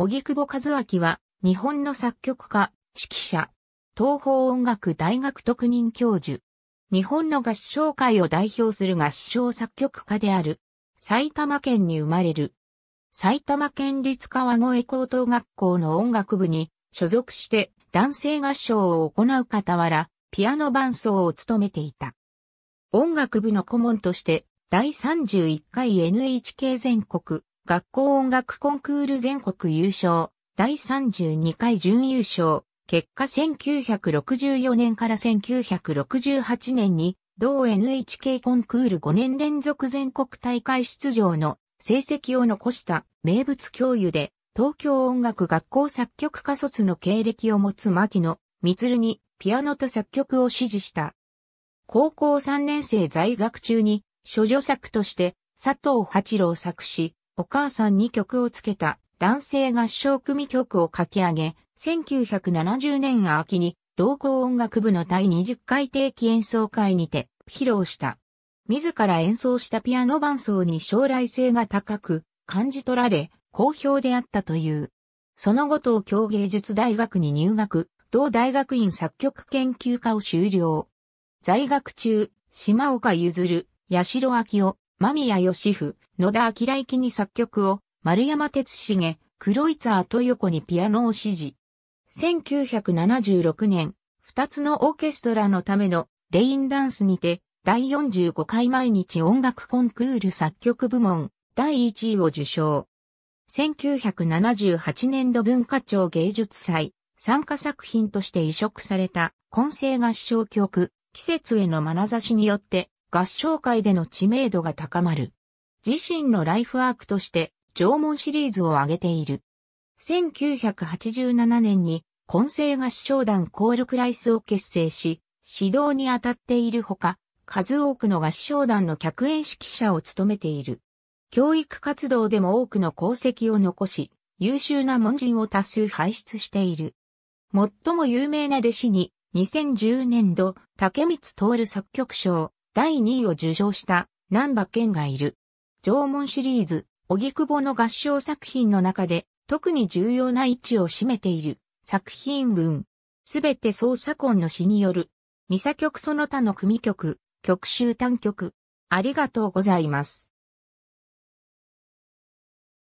荻窪和明は、日本の作曲家、指揮者、東方音楽大学特任教授。日本の合唱界を代表する合唱作曲家である。埼玉県に生まれる。埼玉県立川越高等学校の音楽部に所属して男性合唱を行う傍ら、ピアノ伴奏を務めていた。音楽部の顧問として、第31回 NHK 全国学校音楽コンクール全国優勝、第32回準優勝、結果1964年から1968年に、同 NHK コンクール5年連続全国大会出場の成績を残した名物教諭で、東京音楽学校作曲家卒の経歴を持つ牧野、光にピアノと作曲を指示した。高校3年生在学中に、処女作として佐藤八郎作詞、お母さんに曲をつけた男性合唱組曲を書き上げ、1970年秋に同校音楽部の第20回定期演奏会にて披露した。自ら演奏したピアノ伴奏に将来性が高く感じ取られ、好評であったという。その後東京芸術大学に入学、同大学院作曲研究科を修了。在学中、島岡譲八代明夫、間宮義夫、野田明行に作曲を、丸山哲重、黒井沢豊子にピアノを指示。1976年、二つのオーケストラのためのレインダンスにて、第45回毎日音楽コンクール作曲部門、第1位を受賞。1978年度文化庁芸術祭、参加作品として移植された、混成合唱曲、季節への眼差しによって、合唱会での知名度が高まる。自身のライフワークとして縄文シリーズを挙げている。1987年に混声合唱団コールクライスを結成し、指導に当たっているほか、数多くの合唱団の客演指揮者を務めている。教育活動でも多くの功績を残し、優秀な門人を多数輩出している。最も有名な弟子に、2010年度、竹光徹作曲賞、第2位を受賞した南波健がいる。縄文シリーズ、荻窪の合唱作品の中で特に重要な位置を占めている作品群。すべて捜査根の詩による。ミサ曲その他の組曲、曲集単曲。ありがとうございます。